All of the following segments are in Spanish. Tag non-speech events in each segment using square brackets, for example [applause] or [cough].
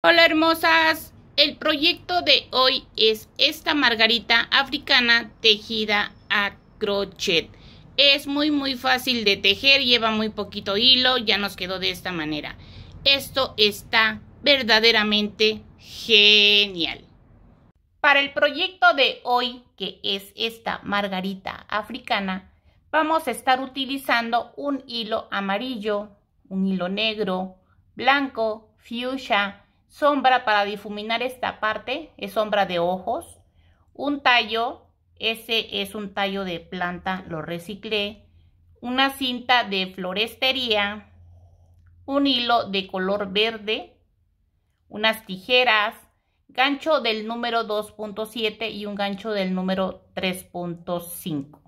Hola hermosas, el proyecto de hoy es esta margarita africana tejida a crochet. Es muy muy fácil de tejer, lleva muy poquito hilo, ya nos quedó de esta manera. Esto está verdaderamente genial. Para el proyecto de hoy, que es esta margarita africana, vamos a estar utilizando un hilo amarillo, un hilo negro, blanco, fuchsia, Sombra para difuminar esta parte es sombra de ojos. Un tallo, ese es un tallo de planta, lo reciclé. Una cinta de florestería. Un hilo de color verde. Unas tijeras. Gancho del número 2.7 y un gancho del número 3.5.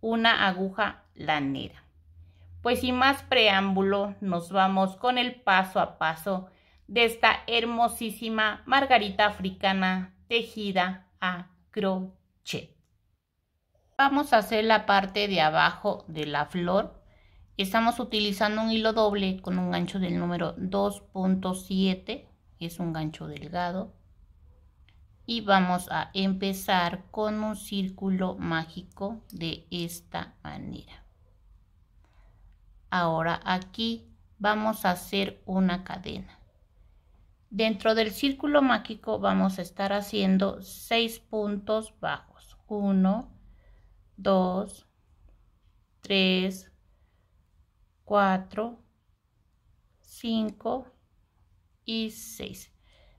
Una aguja lanera. Pues sin más preámbulo, nos vamos con el paso a paso de esta hermosísima margarita africana tejida a crochet. Vamos a hacer la parte de abajo de la flor. Estamos utilizando un hilo doble con un gancho del número 2.7, es un gancho delgado. Y vamos a empezar con un círculo mágico de esta manera. Ahora aquí vamos a hacer una cadena. Dentro del círculo mágico vamos a estar haciendo seis puntos bajos. 1, 2, 3, 4, 5 y 6.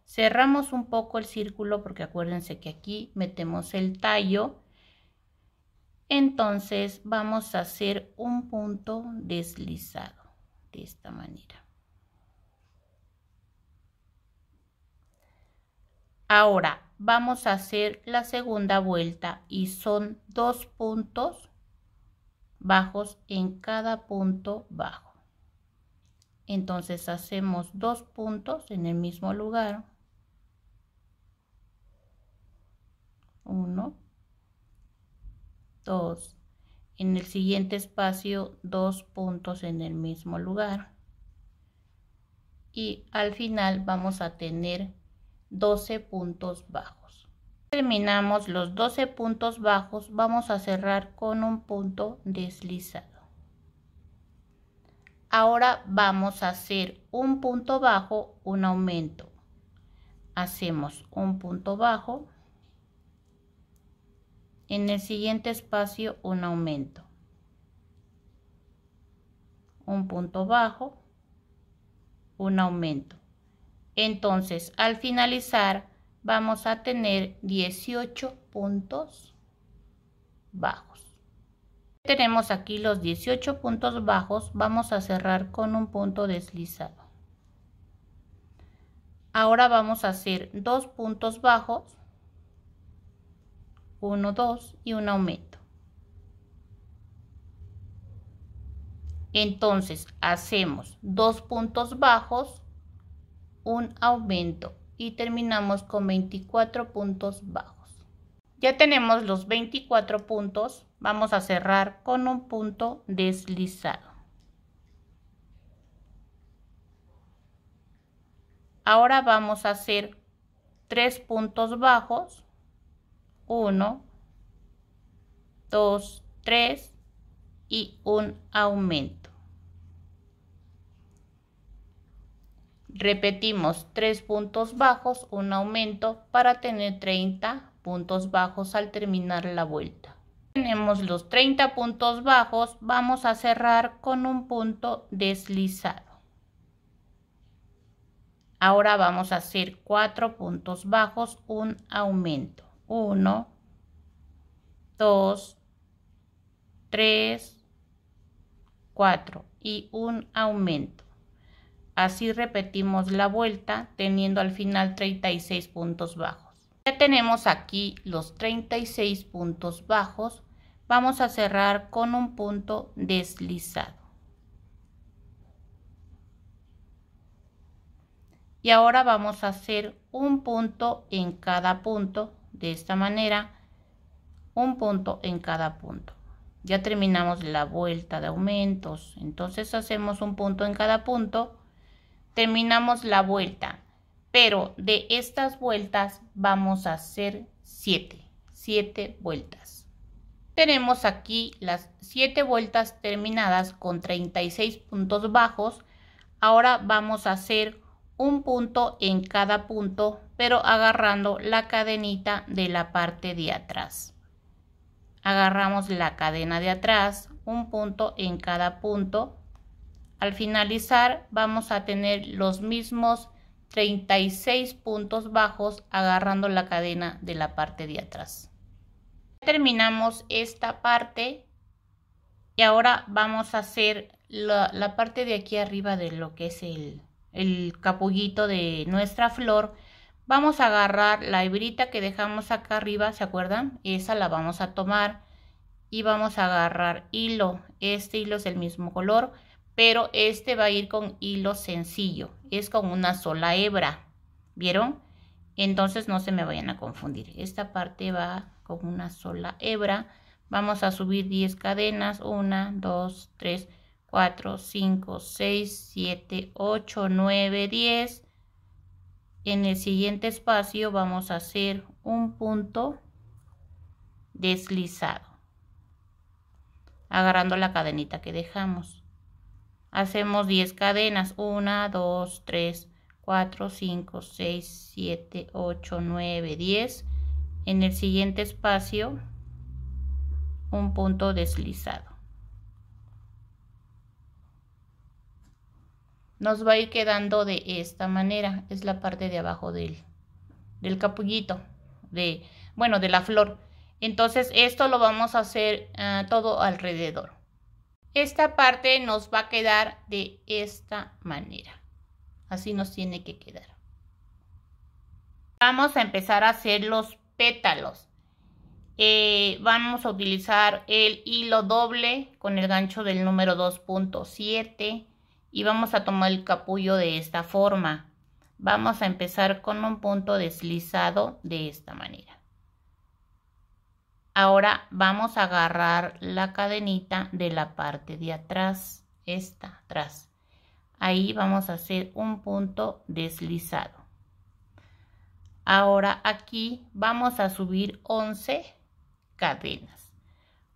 Cerramos un poco el círculo porque acuérdense que aquí metemos el tallo. Entonces vamos a hacer un punto deslizado de esta manera. Ahora vamos a hacer la segunda vuelta y son dos puntos bajos en cada punto bajo. Entonces hacemos dos puntos en el mismo lugar. Uno, dos. En el siguiente espacio, dos puntos en el mismo lugar. Y al final vamos a tener 12 puntos bajos. Terminamos los 12 puntos bajos, vamos a cerrar con un punto deslizado. Ahora vamos a hacer un punto bajo, un aumento. Hacemos un punto bajo. En el siguiente espacio un aumento. Un punto bajo, un aumento. Entonces, al finalizar, vamos a tener 18 puntos bajos. Tenemos aquí los 18 puntos bajos, vamos a cerrar con un punto deslizado. Ahora vamos a hacer dos puntos bajos, 1, 2 y un aumento. Entonces hacemos dos puntos bajos, un aumento y terminamos con 24 puntos bajos. Ya tenemos los 24 puntos, vamos a cerrar con un punto deslizado. Ahora vamos a hacer tres puntos bajos, 1, 2, 3 y un aumento. Repetimos tres puntos bajos, un aumento para tener 30 puntos bajos al terminar la vuelta. Tenemos los 30 puntos bajos, vamos a cerrar con un punto deslizado. Ahora vamos a hacer cuatro puntos bajos, un aumento. 1, 2, 3, 4 y un aumento. Así repetimos la vuelta teniendo al final 36 puntos bajos. Ya tenemos aquí los 36 puntos bajos. Vamos a cerrar con un punto deslizado. Y ahora vamos a hacer un punto en cada punto. De esta manera, un punto en cada punto. Ya terminamos la vuelta de aumentos. Entonces hacemos un punto en cada punto terminamos la vuelta, pero de estas vueltas vamos a hacer 7, 7 vueltas. Tenemos aquí las 7 vueltas terminadas con 36 puntos bajos. Ahora vamos a hacer un punto en cada punto, pero agarrando la cadenita de la parte de atrás. Agarramos la cadena de atrás, un punto en cada punto al finalizar vamos a tener los mismos 36 puntos bajos agarrando la cadena de la parte de atrás. Terminamos esta parte y ahora vamos a hacer la, parte de aquí arriba de lo que es el, el capullito de nuestra flor. Vamos a agarrar la hebrita que dejamos acá arriba, ¿se acuerdan? Esa la vamos a tomar y vamos a agarrar hilo. Este hilo es el mismo color pero este va a ir con hilo sencillo, es con una sola hebra, ¿vieron? Entonces no se me vayan a confundir, esta parte va con una sola hebra, vamos a subir 10 cadenas, 1, 2, 3, 4, 5, 6, 7, 8, 9, 10. En el siguiente espacio vamos a hacer un punto deslizado, agarrando la cadenita que dejamos hacemos 10 cadenas 1 2 3 4 5 6 7 8 9 10 en el siguiente espacio un punto deslizado nos va a ir quedando de esta manera es la parte de abajo del, capullito de bueno de la flor entonces esto lo vamos a hacer ah, todo alrededor esta parte nos va a quedar de esta manera. Así nos tiene que quedar. Vamos a empezar a hacer los pétalos. Eh, vamos a utilizar el hilo doble con el gancho del número 2.7 y vamos a tomar el capullo de esta forma. Vamos a empezar con un punto deslizado de esta manera. Ahora vamos a agarrar la cadenita de la parte de atrás, esta atrás. Ahí vamos a hacer un punto deslizado. Ahora aquí vamos a subir 11 cadenas.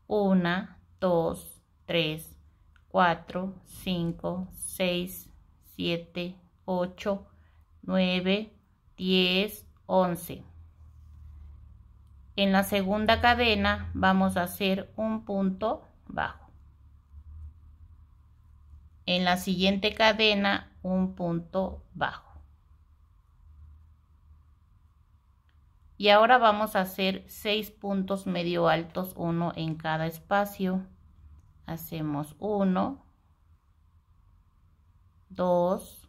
1, 2, 3, 4, 5, 6, 7, 8, 9, 10, 11 en la segunda cadena vamos a hacer un punto bajo en la siguiente cadena un punto bajo y ahora vamos a hacer seis puntos medio altos uno en cada espacio hacemos uno dos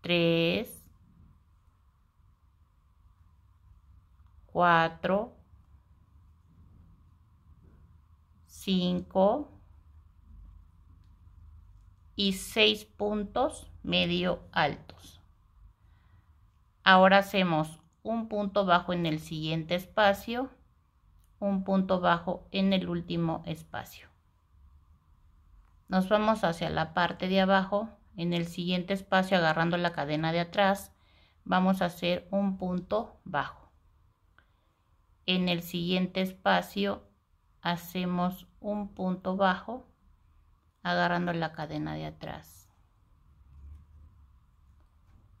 tres 4, 5 y 6 puntos medio altos. Ahora hacemos un punto bajo en el siguiente espacio, un punto bajo en el último espacio. Nos vamos hacia la parte de abajo, en el siguiente espacio agarrando la cadena de atrás, vamos a hacer un punto bajo en el siguiente espacio hacemos un punto bajo agarrando la cadena de atrás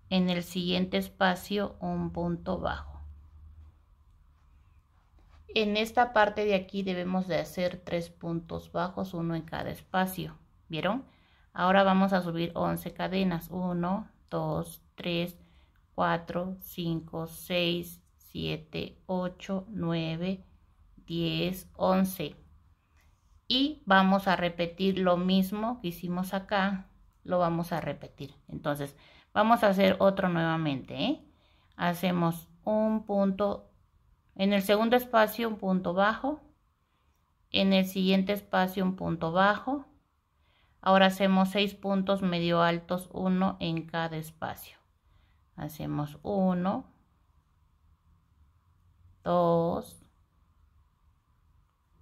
en el siguiente espacio un punto bajo en esta parte de aquí debemos de hacer tres puntos bajos uno en cada espacio vieron ahora vamos a subir 11 cadenas 1 2 3 4 5 6 7, 8, 9, 10, 11. Y vamos a repetir lo mismo que hicimos acá, lo vamos a repetir. Entonces, vamos a hacer otro nuevamente. ¿eh? Hacemos un punto, en el segundo espacio un punto bajo, en el siguiente espacio un punto bajo. Ahora hacemos seis puntos medio altos, uno en cada espacio. Hacemos uno, 2,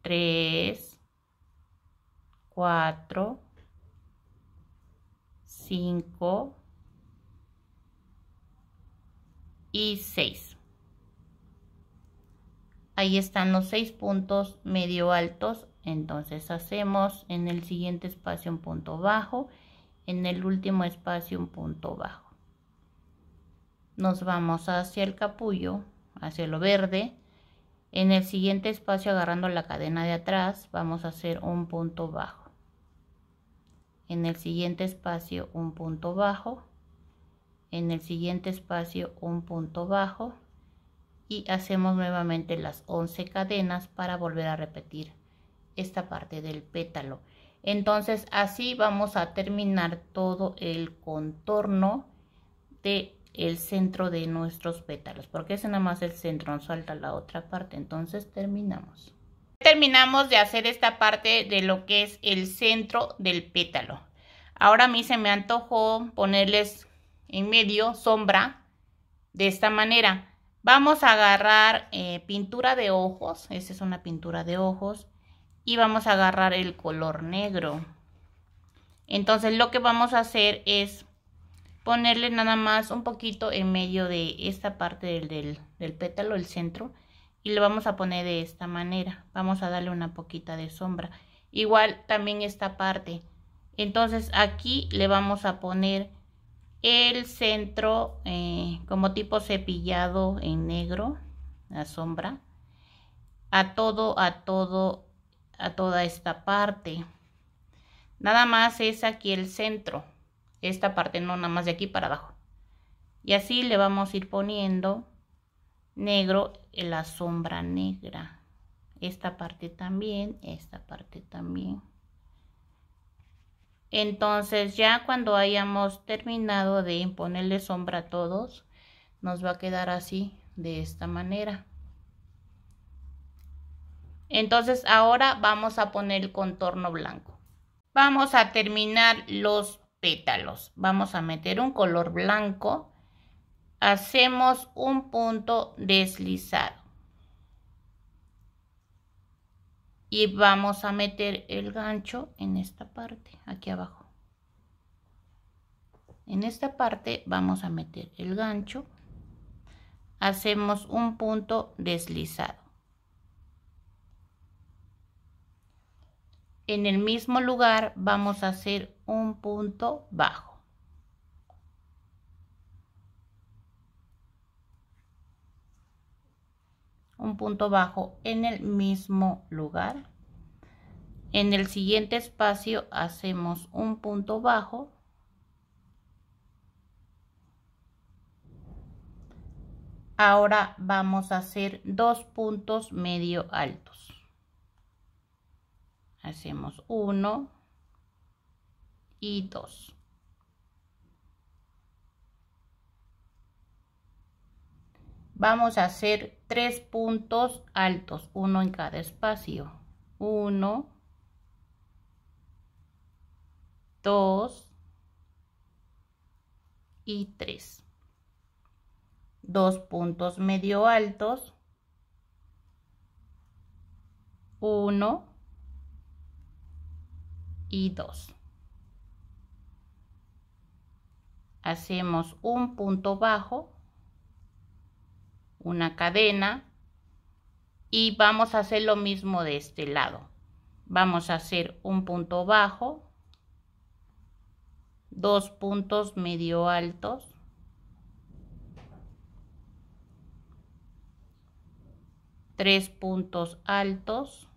3, 4, 5 y 6. Ahí están los 6 puntos medio altos. Entonces hacemos en el siguiente espacio un punto bajo, en el último espacio un punto bajo. Nos vamos hacia el capullo hacia lo verde. En el siguiente espacio agarrando la cadena de atrás vamos a hacer un punto bajo. En el siguiente espacio un punto bajo. En el siguiente espacio un punto bajo. Y hacemos nuevamente las 11 cadenas para volver a repetir esta parte del pétalo. Entonces así vamos a terminar todo el contorno de el centro de nuestros pétalos porque es nada más el centro no falta la otra parte entonces terminamos terminamos de hacer esta parte de lo que es el centro del pétalo ahora a mí se me antojó ponerles en medio sombra de esta manera vamos a agarrar eh, pintura de ojos esa es una pintura de ojos y vamos a agarrar el color negro entonces lo que vamos a hacer es ponerle nada más un poquito en medio de esta parte del, pétalo, el centro, y le vamos a poner de esta manera. Vamos a darle una poquita de sombra. Igual también esta parte. Entonces aquí le vamos a poner el centro eh, como tipo cepillado en negro, la sombra, a todo, a todo, a toda esta parte. Nada más es aquí el centro esta parte, no nada más de aquí para abajo. Y así le vamos a ir poniendo negro en la sombra negra. Esta parte también, esta parte también. Entonces ya cuando hayamos terminado de ponerle sombra a todos, nos va a quedar así, de esta manera. Entonces ahora vamos a poner el contorno blanco. Vamos a terminar los pétalos. Vamos a meter un color blanco. Hacemos un punto deslizado. Y vamos a meter el gancho en esta parte, aquí abajo. En esta parte vamos a meter el gancho. Hacemos un punto deslizado. en el mismo lugar vamos a hacer un punto bajo. Un punto bajo en el mismo lugar. En el siguiente espacio hacemos un punto bajo. Ahora vamos a hacer dos puntos medio altos hacemos 1 y 2 vamos a hacer tres puntos altos uno en cada espacio 1 2 y 3 dos puntos medio altos 1 y 2 hacemos un punto bajo una cadena y vamos a hacer lo mismo de este lado vamos a hacer un punto bajo dos puntos medio altos tres puntos altos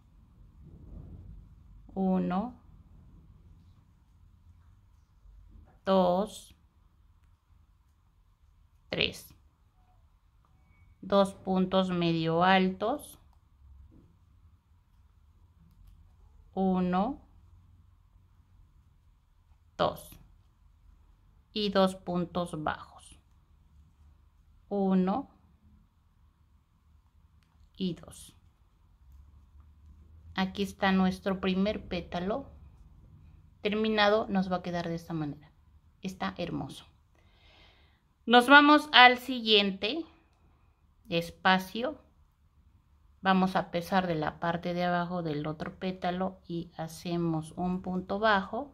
uno 2, 3. Dos puntos medio altos. 1, 2. Y dos puntos bajos. 1 y 2. Aquí está nuestro primer pétalo terminado nos va a quedar de esta manera. Está hermoso. Nos vamos al siguiente espacio. Vamos a pesar de la parte de abajo del otro pétalo y hacemos un punto bajo.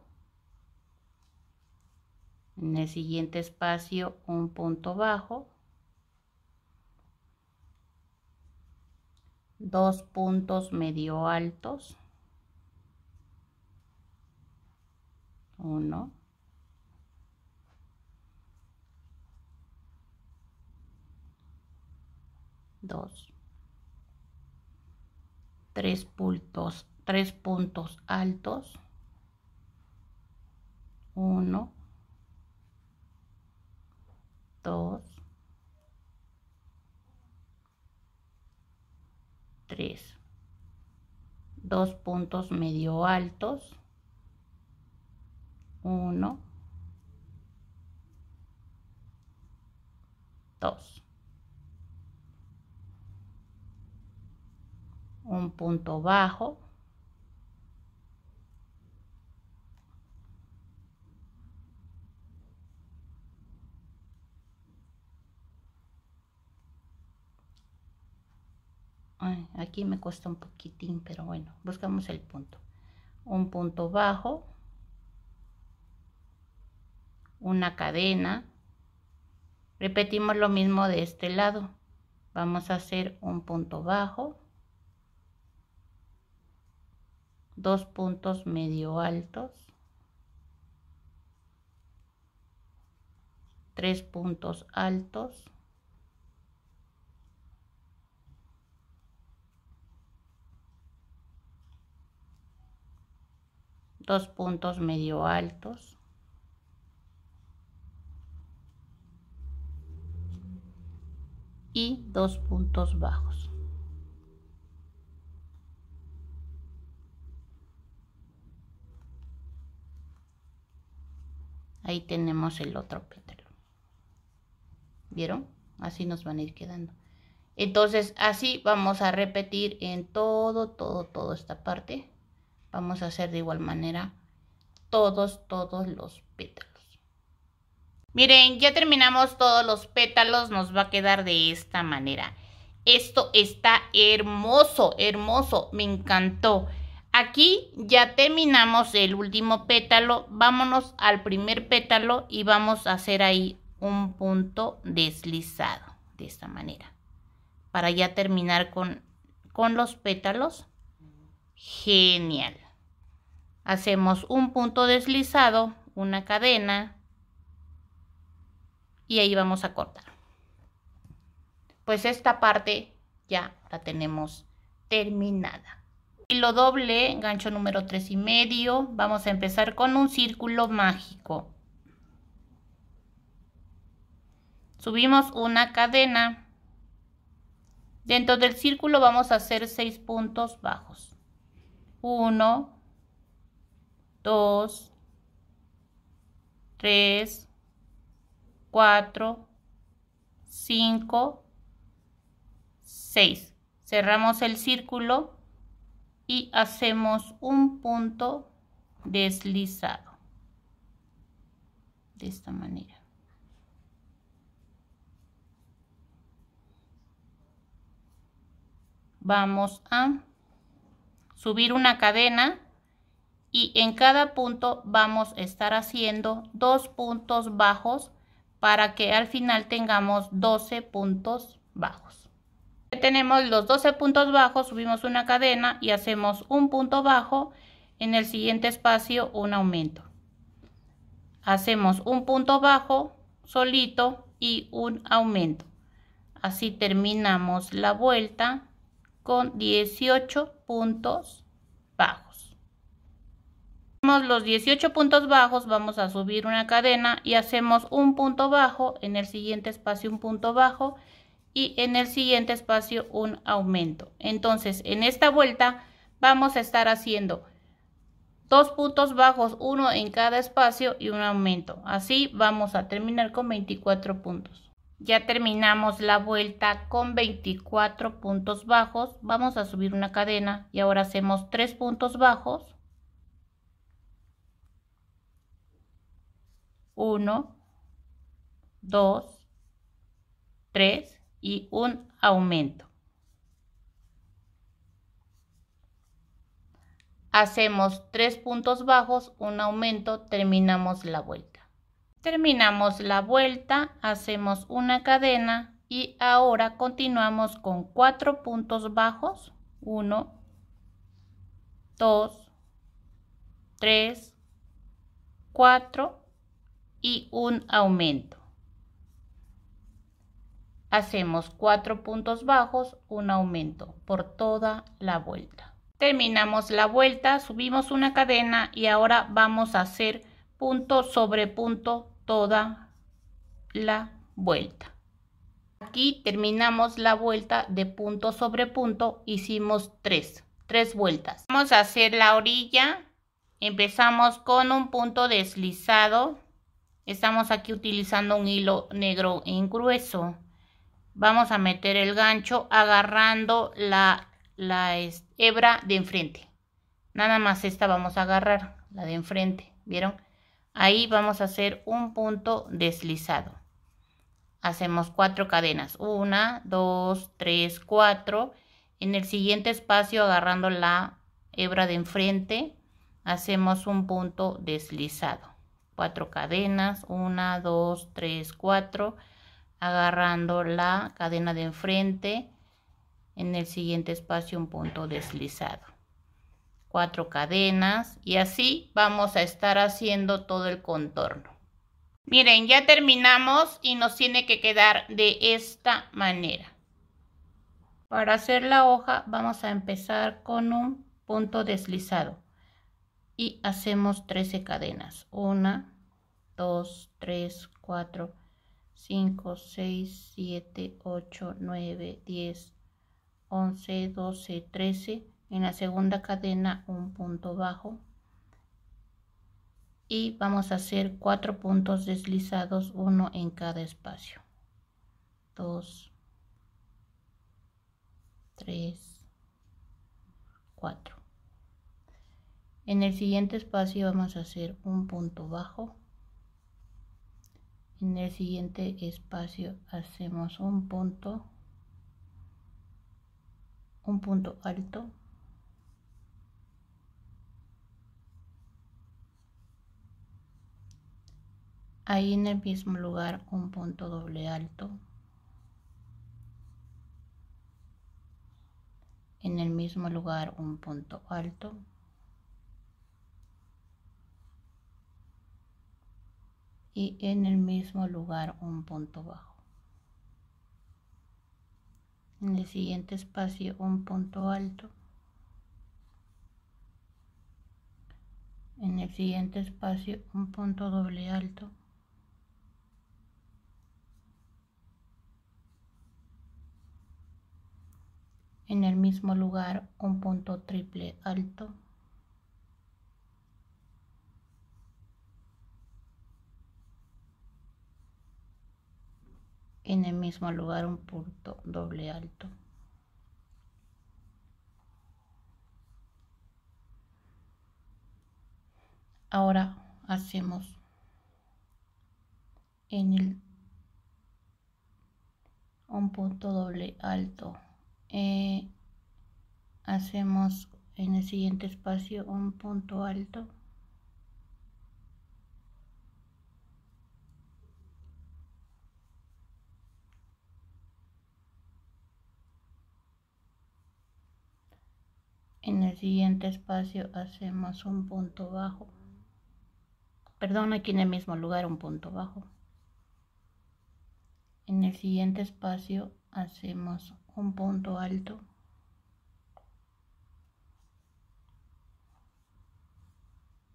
En el siguiente espacio un punto bajo. Dos puntos medio altos. Uno. 2, 3 puntos, 3 puntos altos, 1, 2, 3, 2 puntos medio altos, 1, 2. un punto bajo aquí me cuesta un poquitín, pero bueno, buscamos el punto. Un punto bajo, una cadena. Repetimos lo mismo de este lado. Vamos a hacer un punto bajo, dos puntos medio altos, tres puntos altos, dos puntos medio altos, y dos puntos bajos. ahí tenemos el otro pétalo vieron así nos van a ir quedando entonces así vamos a repetir en todo todo toda esta parte vamos a hacer de igual manera todos todos los pétalos Miren, ya terminamos todos los pétalos, nos va a quedar de esta manera. Esto está hermoso, hermoso, me encantó. Aquí ya terminamos el último pétalo, vámonos al primer pétalo y vamos a hacer ahí un punto deslizado de esta manera para ya terminar con, con los pétalos. Genial. Hacemos un punto deslizado, una cadena y ahí vamos a cortar. Pues esta parte ya la tenemos terminada lo doble, gancho número 3 y medio, vamos a empezar con un círculo mágico. Subimos una cadena. Dentro del círculo vamos a hacer 6 puntos bajos. 1, 2, 3, 4, 5, 6. Cerramos el círculo y hacemos un punto deslizado de esta manera vamos a subir una cadena y en cada punto vamos a estar haciendo dos puntos bajos para que al final tengamos 12 puntos bajos tenemos los 12 puntos bajos, subimos una cadena y hacemos un punto bajo, en el siguiente espacio un aumento. Hacemos un punto bajo solito y un aumento. Así terminamos la vuelta con 18 puntos bajos. Hacemos los 18 puntos bajos, vamos a subir una cadena y hacemos un punto bajo, en el siguiente espacio un punto bajo y en el siguiente espacio un aumento. Entonces, en esta vuelta vamos a estar haciendo dos puntos bajos, uno en cada espacio y un aumento. Así vamos a terminar con 24 puntos. Ya terminamos la vuelta con 24 puntos bajos. Vamos a subir una cadena y ahora hacemos tres puntos bajos. Uno. Dos. Tres y un aumento. Hacemos tres puntos bajos, un aumento, terminamos la vuelta. Terminamos la vuelta, hacemos una cadena y ahora continuamos con cuatro puntos bajos, 1, 2, 3, 4 y un aumento. Hacemos cuatro puntos bajos, un aumento por toda la vuelta. Terminamos la vuelta, subimos una cadena y ahora vamos a hacer punto sobre punto toda la vuelta. Aquí terminamos la vuelta de punto sobre punto, hicimos tres, tres vueltas. Vamos a hacer la orilla, empezamos con un punto deslizado, estamos aquí utilizando un hilo negro en grueso vamos a meter el gancho agarrando la, la hebra de enfrente nada más esta vamos a agarrar la de enfrente vieron ahí vamos a hacer un punto deslizado hacemos cuatro cadenas una dos tres cuatro en el siguiente espacio agarrando la hebra de enfrente hacemos un punto deslizado cuatro cadenas una dos tres cuatro agarrando la cadena de enfrente en el siguiente espacio un punto deslizado cuatro cadenas y así vamos a estar haciendo todo el contorno miren ya terminamos y nos tiene que quedar de esta manera para hacer la hoja vamos a empezar con un punto deslizado y hacemos 13 cadenas Una, 2 tres, cuatro... 5, 6, 7, 8, 9, 10, 11, 12, 13. En la segunda cadena un punto bajo. Y vamos a hacer cuatro puntos deslizados, uno en cada espacio. 2, 3, 4. En el siguiente espacio vamos a hacer un punto bajo en el siguiente espacio hacemos un punto un punto alto ahí en el mismo lugar un punto doble alto en el mismo lugar un punto alto y en el mismo lugar un punto bajo. En el siguiente espacio un punto alto. En el siguiente espacio un punto doble alto. En el mismo lugar un punto triple alto. en el mismo lugar un punto doble alto. Ahora hacemos en el un punto doble alto. Eh, hacemos en el siguiente espacio un punto alto en el siguiente espacio hacemos un punto bajo perdón aquí en el mismo lugar un punto bajo en el siguiente espacio hacemos un punto alto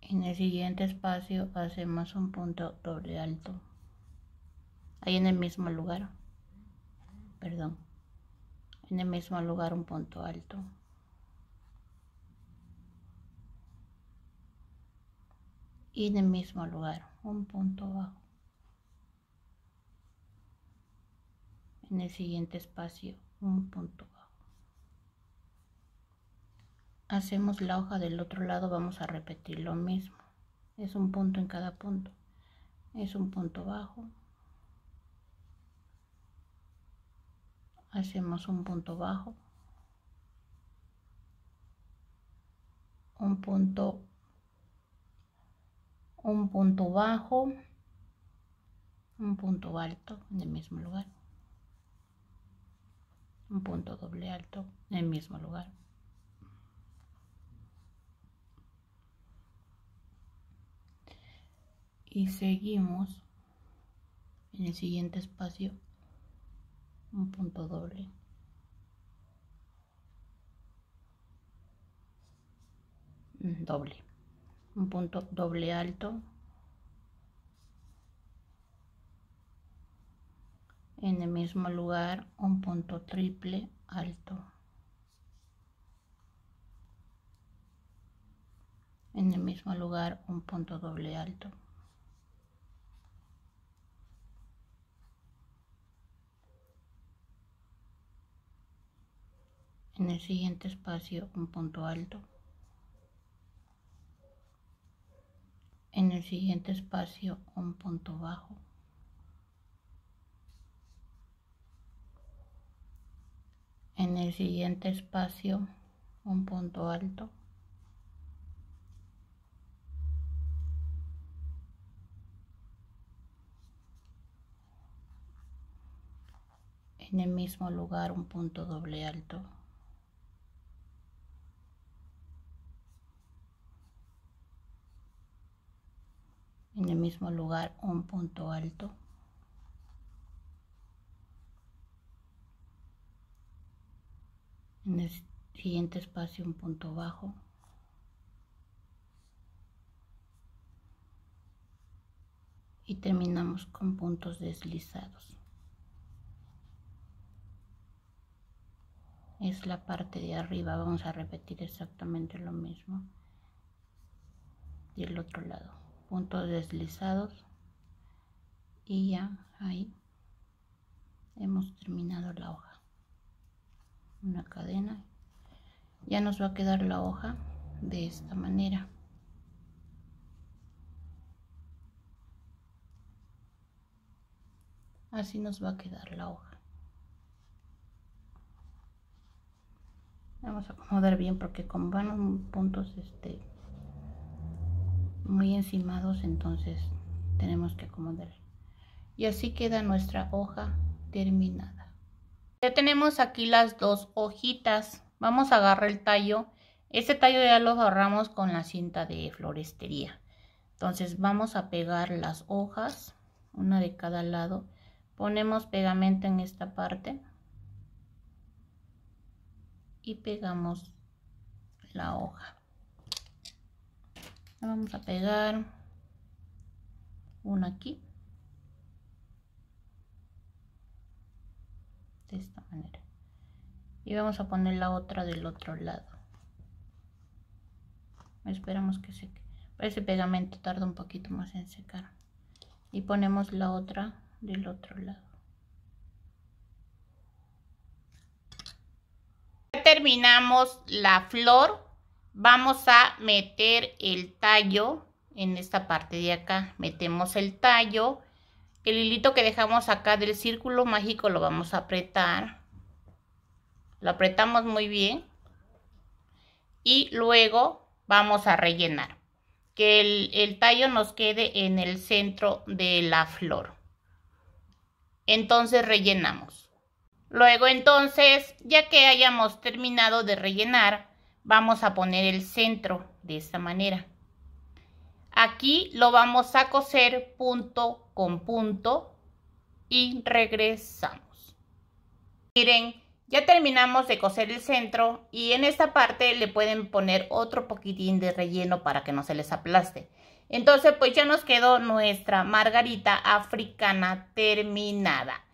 en el siguiente espacio hacemos un punto doble alto ahí en el mismo lugar perdón en el mismo lugar un punto alto y en el mismo lugar, un punto bajo. En el siguiente espacio, un punto bajo. Hacemos la hoja del otro lado, vamos a repetir lo mismo. Es un punto en cada punto. Es un punto bajo. Hacemos un punto bajo. Un punto un punto bajo, un punto alto en el mismo lugar, un punto doble alto en el mismo lugar. Y seguimos en el siguiente espacio un punto doble. Doble un punto doble alto en el mismo lugar un punto triple alto en el mismo lugar un punto doble alto en el siguiente espacio un punto alto en el siguiente espacio un punto bajo en el siguiente espacio un punto alto en el mismo lugar un punto doble alto en el mismo lugar un punto alto en el siguiente espacio un punto bajo y terminamos con puntos deslizados es la parte de arriba vamos a repetir exactamente lo mismo del otro lado puntos deslizados y ya ahí hemos terminado la hoja una cadena ya nos va a quedar la hoja de esta manera así nos va a quedar la hoja vamos a acomodar bien porque como van puntos este muy encimados, entonces tenemos que acomodar. Y así queda nuestra hoja terminada. Ya tenemos aquí las dos hojitas. Vamos a agarrar el tallo. Este tallo ya lo agarramos con la cinta de florestería. Entonces vamos a pegar las hojas, una de cada lado. Ponemos pegamento en esta parte. Y pegamos la hoja vamos a pegar una aquí de esta manera y vamos a poner la otra del otro lado esperamos que seque ese pegamento tarda un poquito más en secar y ponemos la otra del otro lado terminamos la flor vamos a meter el tallo en esta parte de acá metemos el tallo el hilito que dejamos acá del círculo mágico lo vamos a apretar lo apretamos muy bien y luego vamos a rellenar que el, tallo nos quede en el centro de la flor entonces rellenamos luego entonces ya que hayamos terminado de rellenar vamos a poner el centro de esta manera. Aquí lo vamos a coser punto con punto y regresamos. Miren, ya terminamos de coser el centro y en esta parte le pueden poner otro poquitín de relleno para que no se les aplaste. Entonces pues ya nos quedó nuestra margarita africana terminada.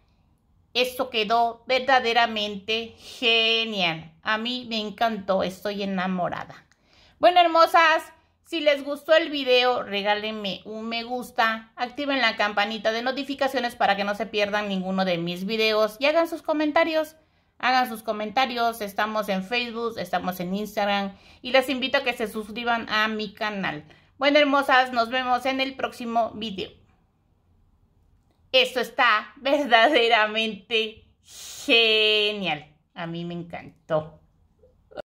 Esto quedó verdaderamente genial. A mí me encantó, estoy enamorada. Bueno, hermosas, si les gustó el video, regálenme un me gusta, activen la campanita de notificaciones para que no se pierdan ninguno de mis videos y hagan sus comentarios. Hagan sus comentarios, estamos en Facebook, estamos en Instagram y les invito a que se suscriban a mi canal. Bueno, hermosas, nos vemos en el próximo video. Esto está [laughs] verdaderamente genial. A mí me encantó.